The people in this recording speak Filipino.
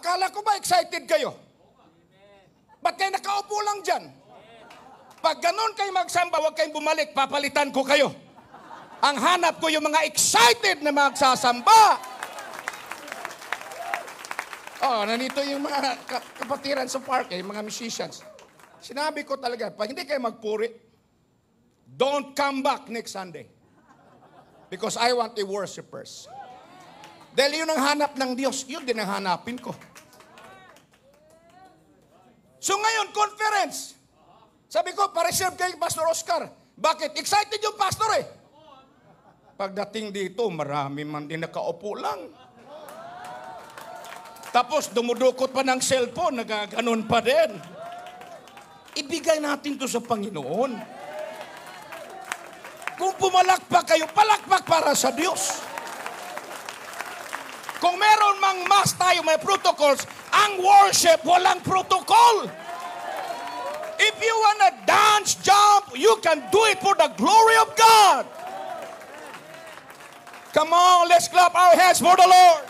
Akala ko ba excited kayo? Ba't kayo nakaupo lang dyan? Pag ganun kayo magsamba, huwag kayong bumalik, papalitan ko kayo. Ang hanap ko yung mga excited na magsasamba. Oh, nanito yung mga kapatiran sa park, yung eh, mga musicians. Sinabi ko talaga, pag hindi kayo magpuri, don't come back next Sunday. Because I want the worshipers. Dahil yun ang hanap ng Diyos, yun din ang hanapin ko. Ngayon, conference. Sabi ko, pa-reserve kay Pastor Oscar. Bakit? Excited yung pastor eh. Pagdating dito, marami man din nakaupo lang. Tapos dumudukot pa ng cellphone, nagaganon pa din. Ibigay natin to sa Panginoon. Kung pumalakpak kayo, palakpak para sa Diyos. Kung meron mang mas tayo, may protocols, ang worship walang protocol. You can do it for the glory of God. Come on, let's clap our hands for the Lord.